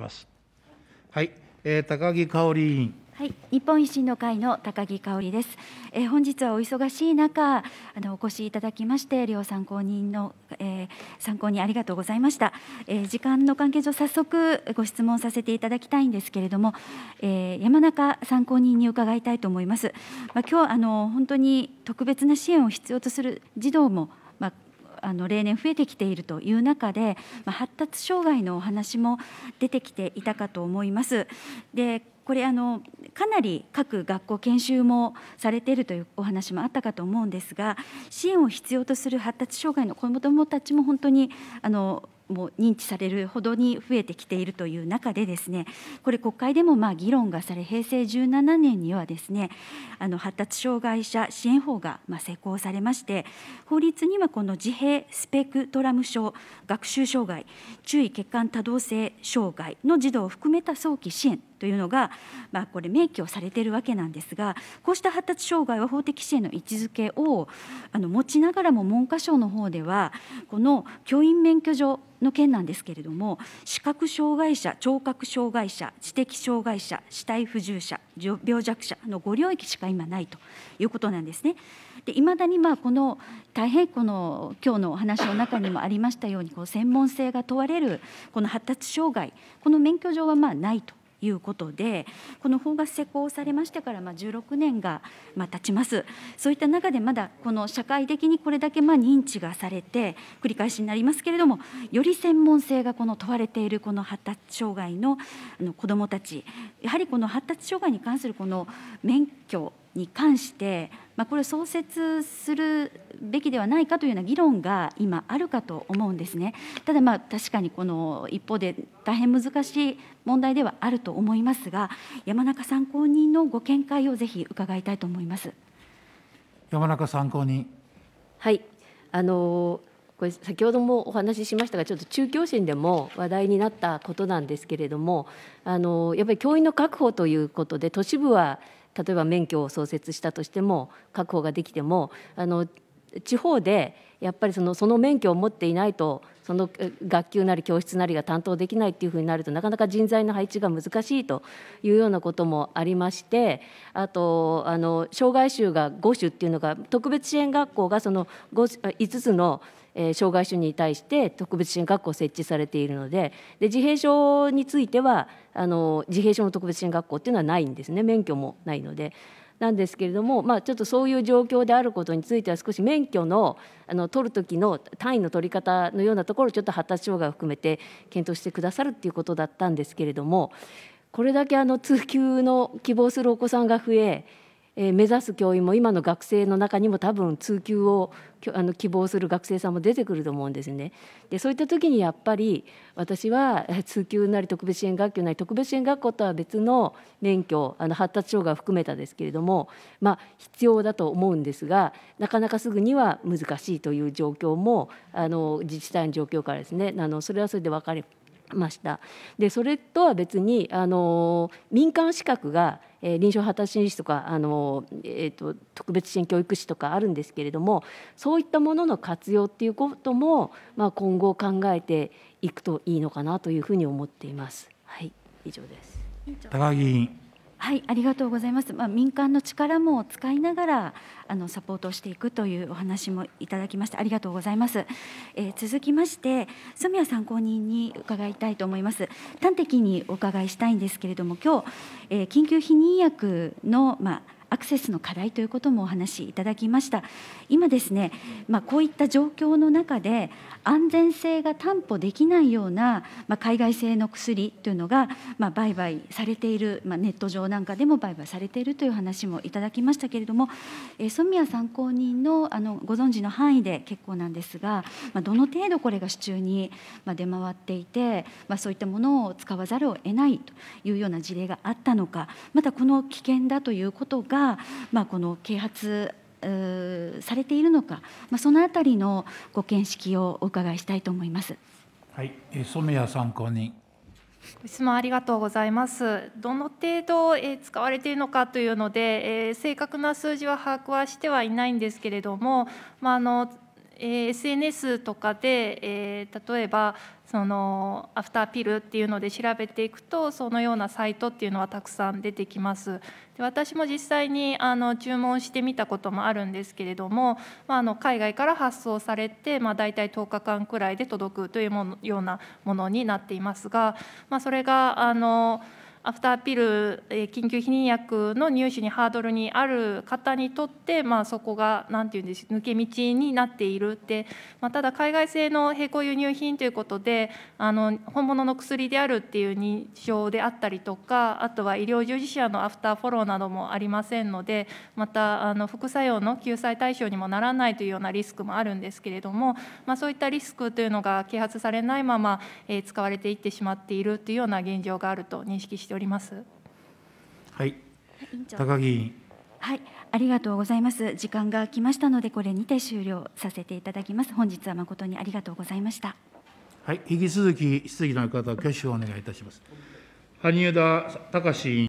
ます。はい、えー、高木香織委員。はい、日本維新の会の高木香織です。えー、本日はお忙しい中、あのお越しいただきまして両参考人の、えー、参考にありがとうございました、えー、時間の関係上早速ご質問させていただきたいんですけれども、え山中参考人に伺いたいと思います。まあ、今日あの本当に特別な支援を必要とする児童もあの例年増えてきているという中で、まあ、発達障害のお話も出てきていたかと思います。でこれあのかなり各学校研修もされているというお話もあったかと思うんですが支援を必要とする発達障害の子どもたちも本当にあのも認知されるほどに増えてきているという中でですねこれ国会でもまあ議論がされ平成17年にはですねあの発達障害者支援法がまあ施行されまして法律にはこの自閉スペクトラム症学習障害注意欠陥多動性障害の児童を含めた早期支援というのが、まあ、これ明記をされているわけなんですがこうした発達障害は法的支援の位置づけをあの持ちながらも文科省の方ではこの教員免許状の件なんですけれども視覚障害者聴覚障害者知的障害者肢体不由者病弱者の5領域しか今ないということなんですね。いまだにまあこの大変この今日のお話の中にもありましたようにこう専門性が問われるこの発達障害この免許状はまあないということでこの法が施行されましてからま16年がま経ちますそういった中でまだこの社会的にこれだけま認知がされて繰り返しになりますけれどもより専門性がこの問われているこの発達障害の子どもたちやはりこの発達障害に関するこの免許に関して、まあ、これ創設するべきではないかというような議論が今あるかと思うんですね。ただまあ確かにこの一方で大変難しい問題ではあると思いますが山中参考人のご見解をぜひ伺いたいと思います。山中参考人はいあのこれ先ほどもお話ししましたがちょっと中教審でも話題になったことなんですけれどもあのやっぱり教員の確保ということで都市部は例えば免許を創設したとしても確保ができてもあの地方でやっぱりそのその免許を持っていないとその学級なり教室なりが担当できないっていうふうになるとなかなか人材の配置が難しいというようなこともありましてあとあの障害集が5種っていうのが特別支援学校がその 5, 5つの障害者に対して特別支援学校を設置されているのでで自閉症についてはあの自閉症の特別支援学校っていうのはないんですね免許もないのでなんですけれども、まあ、ちょっとそういう状況であることについては少し免許のあの取る時の単位の取り方のようなところをちょっと発達障害を含めて検討してくださるっていうことだったんですけれどもこれだけあの通級の希望するお子さんが増ええ目指す教員も今の学生の中にも多分通級をあの希望する学生さんも出てくると思うんですね。でそういった時にやっぱり私は通級なり特別支援学級なり特別支援学校とは別の免許あの発達障害を含めたですけれども、まあ、必要だと思うんですがなかなかすぐには難しいという状況もあの自治体の状況からですねあのそれはそれで分かりました。でそれとは別にあの民間資格がえー、臨床発達心理士とかあの、えーと、特別支援教育士とかあるんですけれどもそういったものの活用っていうことも、まあ、今後考えていくといいのかなというふうに思っています。はい、以上です高木はいありがとうございます、まあ、民間の力も使いながらあのサポートしていくというお話もいただきましてありがとうございます、えー、続きまして染谷参考人に伺いたいと思います端的にお伺いしたいんですけれども今日、えー、緊急避妊薬のまあアクセスの課題ということもお話しいただきました今ですね、まあ、こういった状況の中で安全性が担保できないような、まあ、海外製の薬というのが、まあ、売買されている、まあ、ネット上なんかでも売買されているという話もいただきましたけれども、えミソ参考人のあのご存知の範囲で結構なんですが、まあ、どの程度これが手中に、ま出回っていて、まあ、そういったものを使わざるを得ないというような事例があったのかまたこの危険だということがが、まあ、この啓発されているのか、まあ、そのあたりのご見識をお伺いしたいと思います。はい、染谷参考人質問ありがとうございます。どの程度、え使われているのかというので、え正確な数字は把握はしてはいないんですけれども、まあ、あのえー、SNS とかで、え例えばそのアフターピルっていうので調べていくとそのようなサイトっていうのはたくさん出てきますで私も実際にあの注文してみたこともあるんですけれども、まあ、あの海外から発送されて、まあ、大体10日間くらいで届くというものようなものになっていますが、まあ、それがあの。アフターピル緊急避妊薬の入手にハードルにある方にとって、まあ、そこが何て言うんです抜け道になっているって、まあ、ただ海外製の並行輸入品ということであの本物の薬であるっていう認証であったりとかあとは医療従事者のアフターフォローなどもありませんのでまたあの副作用の救済対象にもならないというようなリスクもあるんですけれども、まあ、そういったリスクというのが啓発されないまま、え使われていってしまっているというような現状があると認識してております。はい、高木委員。はい、ありがとうございます。時間が来ましたので、これにて終了させていただきます。本日は誠にありがとうございました。はい、引き続き質疑の方、挙手をお願いいたします。羽生田隆委員。